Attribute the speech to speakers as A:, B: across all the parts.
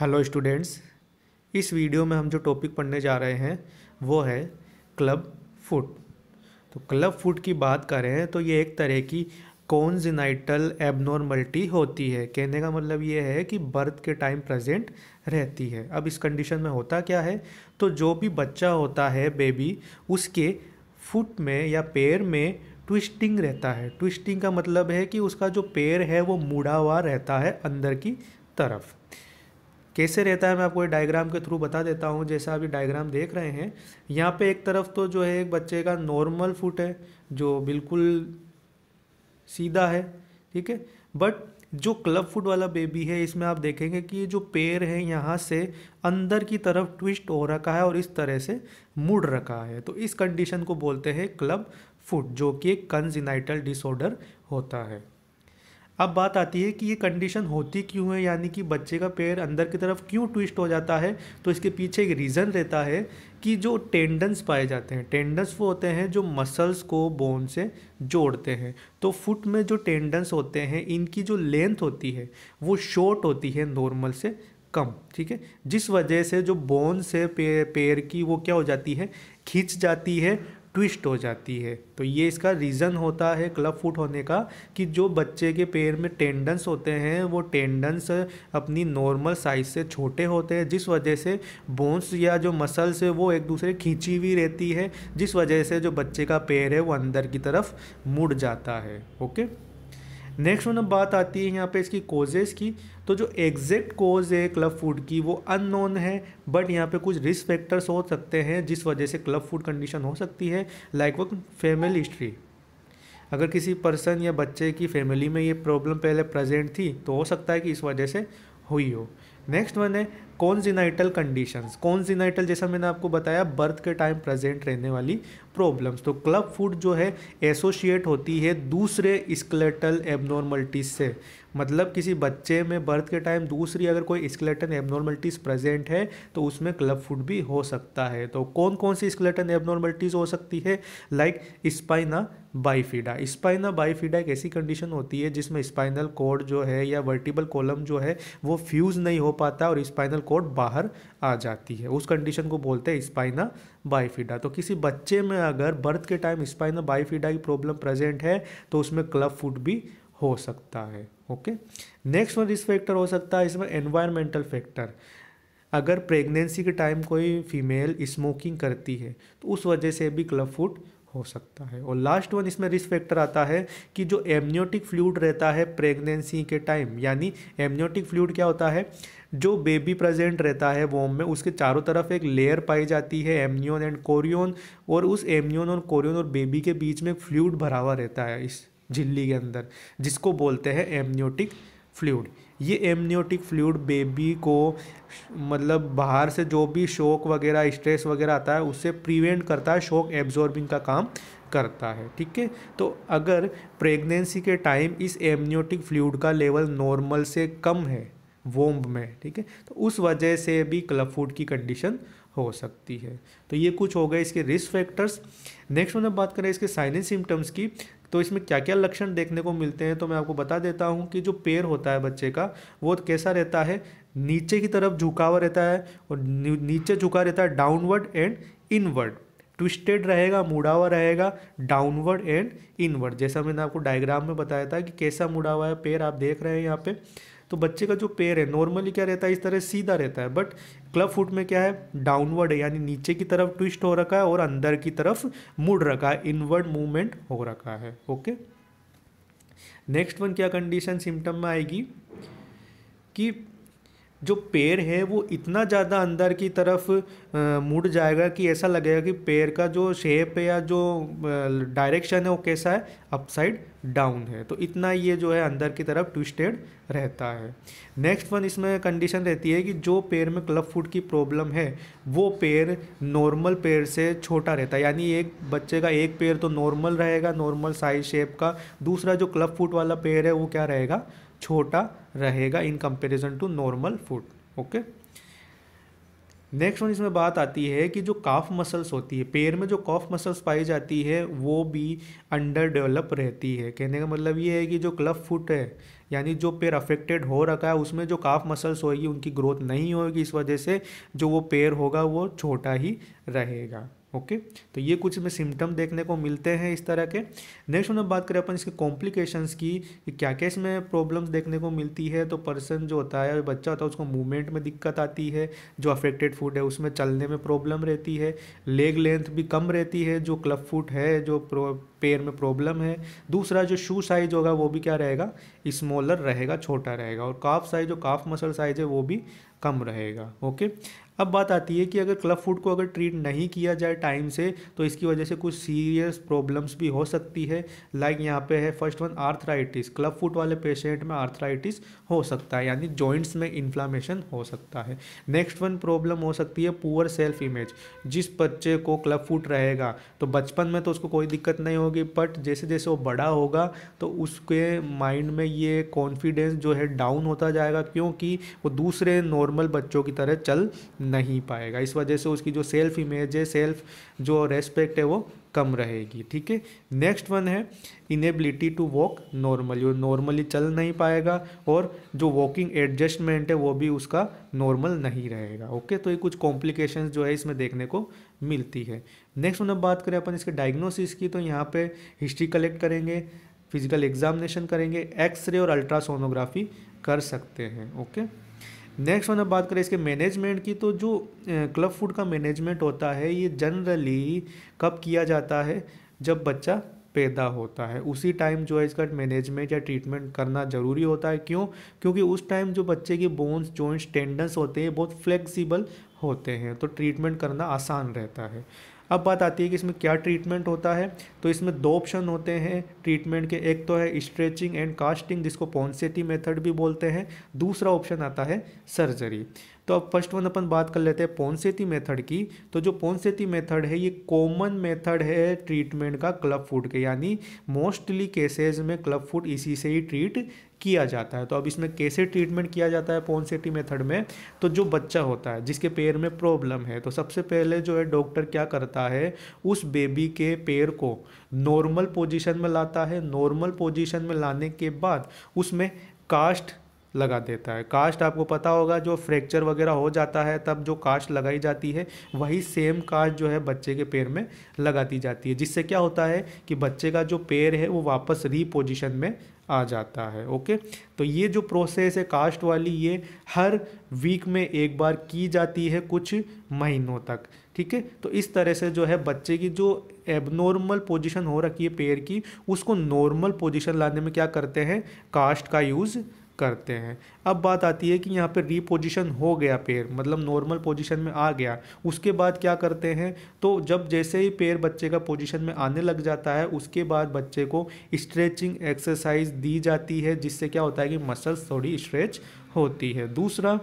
A: hello students इस video में हम जो टॉपिक पढ़ने जा रहे हैं वो है क्लब फुट तो क्लब फुट की बात करें तो ये एक तरह की कॉन्जिनाइटल एबनॉर्मलिटी होती है कहने का मतलब ये है कि बर्थ के टाइम प्रेजेंट रहती है अब इस कंडीशन में होता क्या है तो जो भी बच्चा होता है बेबी उसके फुट में या पैर में ट्विस्टिंग रहता है ट्विस्टिंग का मतलब है कि उसका जो पैर है वो मुड़ा हुआ रहता है अंदर की तरफ कैसे रहता है मैं आपको डायग्राम के थ्रू बता देता हूँ जैसा आप ये डायग्राम देख रहे हैं यहाँ पे एक तरफ तो जो है एक बच्चे का नॉर्मल फुट है जो बिल्कुल सीधा है ठीक है बट जो क्लब फुट वाला बेबी है इसमें आप देखेंगे कि जो पैर है यहाँ से अंदर की तरफ ट्विस्ट हो रखा है और इस तरह से मुड़ रखा है तो इस कंडीशन को बोलते हैं क्लब फुट जो कि एक कंजिनाइटल डिसऑर्डर होता है अब बात आती है कि ये कंडीशन होती क्यों है यानी कि बच्चे का पैर अंदर की तरफ क्यों ट्विस्ट हो जाता है तो इसके पीछे एक रीज़न रहता है कि जो टेंडन्स पाए जाते हैं टेंडन्स वो होते हैं जो मसल्स को बोन से जोड़ते हैं तो फुट में जो टेंडन्स होते हैं इनकी जो लेंथ होती है वो शॉर्ट होती है नॉर्मल से कम ठीक है जिस वजह से जो बोन से पैर की वो क्या हो जाती है खींच जाती है ट्विस्ट हो जाती है तो ये इसका रीज़न होता है क्लब फुट होने का कि जो बच्चे के पैर में टेंडन्स होते हैं वो टेंडन्स अपनी नॉर्मल साइज से छोटे होते हैं जिस वजह से बोन्स या जो मसल्स है वो एक दूसरे खींची हुई रहती है जिस वजह से जो बच्चे का पैर है वो अंदर की तरफ मुड़ जाता है ओके नेक्स्ट मतलब बात आती है यहाँ पे इसकी कोजेज़ की तो जो एग्जैक्ट कोज है क्लब फूड की वो अननोन है बट यहाँ पे कुछ रिस्क फैक्टर्स हो सकते हैं जिस वजह से क्लब फूड कंडीशन हो सकती है लाइक वो फैमिली हिस्ट्री अगर किसी पर्सन या बच्चे की फैमिली में ये प्रॉब्लम पहले प्रेजेंट थी तो हो सकता है कि इस वजह से हुई हो नेक्स्ट वन है कॉन्जिनाइटल कंडीशंस कॉन्जिनाइटल जैसा मैंने आपको बताया बर्थ के टाइम प्रेजेंट रहने वाली प्रॉब्लम्स तो क्लब फूड जो है एसोशिएट होती है दूसरे स्क्लेटल एबनॉर्मलिटीज से मतलब किसी बच्चे में बर्थ के टाइम दूसरी अगर कोई स्क्लेटन एबनॉर्मलिटीज़ प्रेजेंट है तो उसमें क्लब फूड भी हो सकता है तो कौन कौन सी स्क्लेटन एबनॉर्मलिटीज़ हो सकती है like spina bifida spina bifida एक ऐसी कंडीशन होती है जिसमें स्पाइनल कोड जो है या वर्टिबल कॉलम जो है वो फ्यूज़ नहीं हो पाता और स्पाइनल कोट बाहर आ जाती है उस कंडीशन को बोलते हैं स्पाइना बाईफिडा तो किसी बच्चे में अगर बर्थ के टाइम स्पाइना बाईफिडा की प्रॉब्लम प्रेजेंट है तो उसमें क्लब फूड भी हो सकता है okay next one risk factor हो सकता है इसमें एनवायरमेंटल फैक्टर अगर प्रेगनेंसी के टाइम कोई फीमेल स्मोकिंग करती है तो उस वजह से भी क्लब फूड हो सकता है और लास्ट वन इसमें रिस्क फैक्टर आता है कि जो एमनियोटिक फ्लूड रहता है प्रेगनेंसी के टाइम यानी एमनियोटिक फ्लूड क्या होता है जो बेबी प्रेजेंट रहता है वोम में उसके चारों तरफ एक लेयर पाई जाती है एमनियोन एंड कोरियोन और उस एमनियोन और कोरियोन और बेबी के बीच में फ्लूड भरा हुआ रहता है इस झिल्ली के अंदर जिसको बोलते हैं एमनियोटिक फ्लूड ये एमनियोटिक फ्लूड बेबी को मतलब बाहर से जो भी शोक वगैरह स्ट्रेस वगैरह आता है उससे प्रिवेंट करता है शोक एब्जॉर्बिंग का काम करता है ठीक है तो अगर प्रेगनेंसी के टाइम इस एमनियोटिक फ्लूड का लेवल नॉर्मल से कम है वोम्ब में ठीक है तो उस वजह से भी क्लब फूड की कंडीशन हो सकती है तो ये कुछ हो गए इसके रिस्क फैक्टर्स नेक्स्ट उन्हें बात करें इसके साइनस सिम्टम्स की तो इसमें क्या क्या लक्षण देखने को मिलते हैं तो मैं आपको बता देता हूँ कि जो पैर होता है बच्चे का वो कैसा रहता है नीचे की तरफ झुका हुआ रहता है और नीचे झुका रहता है डाउनवर्ड एंड इनवर्ड ट्विस्टेड रहेगा मुड़ा हुआ रहेगा डाउनवर्ड एंड इनवर्ड जैसा मैंने आपको डायग्राम में बताया था कि कैसा मुड़ा हुआ है पैर आप देख रहे हैं यहाँ पे तो बच्चे का जो पैर है नॉर्मली क्या रहता है इस तरह सीधा रहता है बट क्लब फुट में क्या है डाउनवर्ड है यानी नीचे की तरफ ट्विस्ट हो रखा है और अंदर की तरफ मुड़ रखा है इनवर्ड मूवमेंट हो रखा है ओके नेक्स्ट वन क्या कंडीशन सिम्टम में आएगी कि जो पैर है वो इतना ज़्यादा अंदर की तरफ मुड़ जाएगा कि ऐसा लगेगा कि पैर का जो शेप है या जो डायरेक्शन है वो कैसा है अपसाइड डाउन है तो इतना ये जो है अंदर की तरफ ट्विस्टेड रहता है नेक्स्ट वन इसमें कंडीशन रहती है कि जो पैर में क्लब फुट की प्रॉब्लम है वो पैर नॉर्मल पैर से छोटा रहता है यानी एक बच्चे का एक पैर तो नॉर्मल रहेगा नॉर्मल साइज शेप का दूसरा जो क्लब फुट वाला पैर है वो क्या रहेगा छोटा रहेगा in comparison to normal foot okay next one इसमें बात आती है कि जो काफ मसल्स होती है पैर में जो कॉफ मसल्स पाई जाती है वो भी अंडर डेवलप रहती है कहने का मतलब ये है कि जो क्लब फुट है यानी जो पैर अफेक्टेड हो रखा है उसमें जो काफ मसल्स होगी उनकी ग्रोथ नहीं होगी इस वजह से जो वो पैर होगा वो छोटा ही रहेगा ओके तो ये कुछ में सिम्टम देखने को मिलते हैं इस तरह के नेक्स्ट हम बात करें अपन इसके कॉम्प्लिकेशंस की कि क्या क्या इसमें प्रॉब्लम्स देखने को मिलती है तो पर्सन जो होता है बच्चा होता है उसको मूवमेंट में दिक्कत आती है जो अफेक्टेड फूड है उसमें चलने में प्रॉब्लम रहती है लेग लेंथ भी कम रहती है जो क्लब फुट है जो पैर में प्रॉब्लम है दूसरा जो शू साइज होगा वो भी क्या रहेगा स्मॉलर रहेगा छोटा रहेगा और काफ साइज जो काफ मसल साइज है वो भी कम रहेगा ओके अब बात आती है कि अगर क्लब फूड को अगर ट्रीट नहीं किया जाए टाइम से तो इसकी वजह से कुछ सीरियस प्रॉब्लम्स भी हो सकती है लाइक यहाँ पे है first one arthritis club foot वाले पेशेंट में आर्थराइटिस हो सकता है यानी जॉइंट्स में इन्फ्लामेशन हो सकता है नेक्स्ट वन प्रॉब्लम हो सकती है पुअर सेल्फ इमेज जिस बच्चे को क्लब फूड रहेगा तो बचपन में तो उसको कोई दिक्कत नहीं होगी बट जैसे जैसे वो बड़ा होगा तो उसके माइंड में ये कॉन्फिडेंस जो है डाउन होता जाएगा क्योंकि वो दूसरे नॉर्मल बच्चों की तरह चल नहीं पाएगा इस वजह से उसकी जो सेल्फ इमेज है सेल्फ जो रेस्पेक्ट है वो कम रहेगी ठीक है नेक्स्ट वन है इनेबिलिटी टू वॉक नॉर्मली वो नॉर्मली चल नहीं पाएगा और जो वॉकिंग एडजस्टमेंट है वो भी उसका नॉर्मल नहीं रहेगा ओके तो ये कुछ कॉम्प्लिकेशंस जो है इसमें देखने को मिलती है नेक्स्ट वन अब बात करें अपन इसके डायग्नोसिस की तो यहाँ पर हिस्ट्री कलेक्ट करेंगे फिजिकल एग्जामिनेशन करेंगे एक्सरे और अल्ट्रासोनोग्राफी कर सकते हैं ओके नेक्स्ट वन अब बात करें इसके मैनेजमेंट की तो जो क्लब फूड का मैनेजमेंट होता है ये जनरली कब किया जाता है जब बच्चा पैदा होता है उसी टाइम जो है इसका मैनेजमेंट या ट्रीटमेंट करना ज़रूरी होता है क्यों क्योंकि उस टाइम जो बच्चे के बोन्स जॉइंट्स टेंडन्स होते हैं बहुत फ्लेक्सिबल होते हैं तो ट्रीटमेंट करना आसान रहता है अब बात आती है कि इसमें क्या ट्रीटमेंट होता है तो इसमें दो ऑप्शन होते हैं ट्रीटमेंट के एक तो है स्ट्रेचिंग एंड कास्टिंग जिसको पॉन्सेटी मेथड भी बोलते हैं दूसरा ऑप्शन आता है सर्जरी तो अब फर्स्ट वन अपन बात कर लेते हैं पॉन्सेती मेथड की तो जो पॉन्सेती मेथड है ये कॉमन मेथड है ट्रीटमेंट का क्लब फूड के यानी मोस्टली केसेज में क्लब फूड इसी से ही ट्रीट किया जाता है तो अब इसमें कैसे ट्रीटमेंट किया जाता है पोन्सेटी मेथड में तो जो बच्चा होता है जिसके पैर में प्रॉब्लम है तो सबसे पहले जो है डॉक्टर क्या करता है उस बेबी के पैर को नॉर्मल पोजीशन में लाता है नॉर्मल पोजीशन में लाने के बाद उसमें कास्ट लगा देता है कास्ट आपको पता होगा जो फ्रैक्चर वगैरह हो जाता है तब जो कास्ट लगाई जाती है वही सेम कास्ट जो है बच्चे के पैर में लगाती जाती है जिससे क्या होता है कि बच्चे का जो पैर है वो वापस रीपोजिशन में आ जाता है ओके तो ये जो प्रोसेस है कास्ट वाली ये हर वीक में एक बार की जाती है कुछ महीनों तक ठीक है तो इस तरह से जो है बच्चे की जो एबनॉर्मल पोजीशन हो रखी है पैर की उसको नॉर्मल पोजीशन लाने में क्या करते हैं कास्ट का यूज़ करते हैं अब बात आती है कि यहाँ पे रीपोजिशन हो गया पैर मतलब नॉर्मल पोजीशन में आ गया उसके बाद क्या करते हैं तो जब जैसे ही पैर बच्चे का पोजीशन में आने लग जाता है उसके बाद बच्चे को स्ट्रेचिंग एक्सरसाइज दी जाती है जिससे क्या होता है कि मसल्स थोड़ी स्ट्रेच होती है दूसरा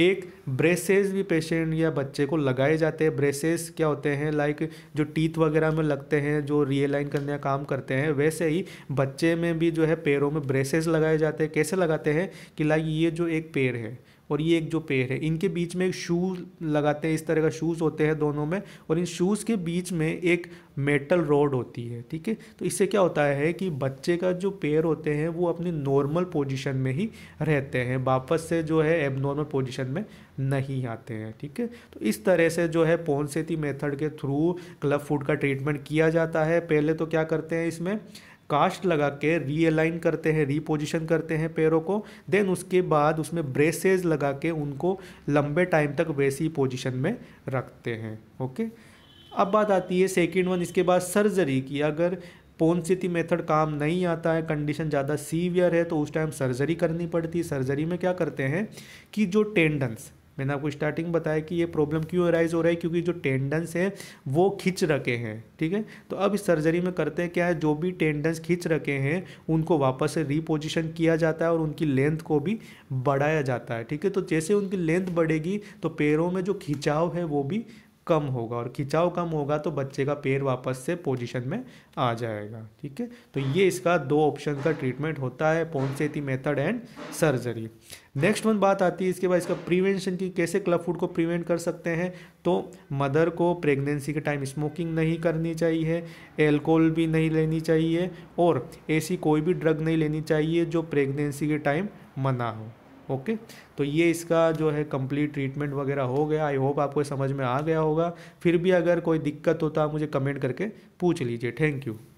A: एक ब्रेसेस भी पेशेंट या बच्चे को लगाए जाते हैं ब्रेसेस क्या होते हैं लाइक जो टीथ वगैरह में लगते हैं जो रियलाइन करने का काम करते हैं वैसे ही बच्चे में भी जो है पैरों में ब्रेसेस लगाए जाते हैं कैसे लगाते हैं कि लाइक ये जो एक पैर है और ये एक जो पेयर है इनके बीच में एक शूज़ लगाते हैं इस तरह का शूज़ होते हैं दोनों में और इन शूज़ के बीच में एक मेटल रोड होती है ठीक है तो इससे क्या होता है कि बच्चे का जो पेयर होते हैं वो अपनी नॉर्मल पोजिशन में ही रहते हैं वापस से जो है एबनॉर्मल पोजिशन में नहीं आते हैं ठीक है तो इस तरह से जो है पोनसेती मेथड के थ्रू क्लब फूड का ट्रीटमेंट किया जाता है पहले तो क्या करते हैं इसमें कास्ट लगा के रीअलाइन करते हैं रीपोजिशन करते हैं पैरों को देन उसके बाद उसमें ब्रेसेज लगा के उनको लंबे टाइम तक वैसी पोजिशन में रखते हैं ओके अब बात आती है सेकेंड वन इसके बाद सर्जरी की अगर सी सिटी मेथड काम नहीं आता है कंडीशन ज़्यादा सीवियर है तो उस टाइम सर्जरी करनी पड़ती है सर्जरी में क्या करते हैं कि जो टेंडन्स मैंने आपको स्टार्टिंग बताया कि ये प्रॉब्लम क्यों अराइज हो रहा है क्योंकि जो टेंडन्स हैं वो खिंच रखे हैं ठीक है तो अब इस सर्जरी में करते हैं क्या है जो भी टेंडन्स खिंच रखे हैं उनको वापस से रिपोजिशन किया जाता है और उनकी लेंथ को भी बढ़ाया जाता है ठीक है तो जैसे उनकी लेंथ बढ़ेगी तो पैरों में जो खिंचाव है वो भी कम होगा और खिंचाव कम होगा तो बच्चे का पैर वापस से पोजीशन में आ जाएगा ठीक है तो ये इसका दो ऑप्शन का ट्रीटमेंट होता है Ponseti method and surgery next one बात आती है इसके बाद इसका प्रिवेंशन की कैसे क्लब फूड को प्रिवेंट कर सकते हैं तो मदर को प्रेगनेंसी के टाइम स्मोकिंग नहीं करनी चाहिए एल्कोहल भी नहीं लेनी चाहिए और ऐसी कोई भी ड्रग नहीं लेनी चाहिए जो प्रेगनेंसी के टाइम मना हो ओके तो ये इसका जो है कंप्लीट ट्रीटमेंट वगैरह हो गया आई होप आपको समझ में आ गया होगा फिर भी अगर कोई दिक्कत होता आप मुझे कमेंट करके पूछ लीजिए थैंक यू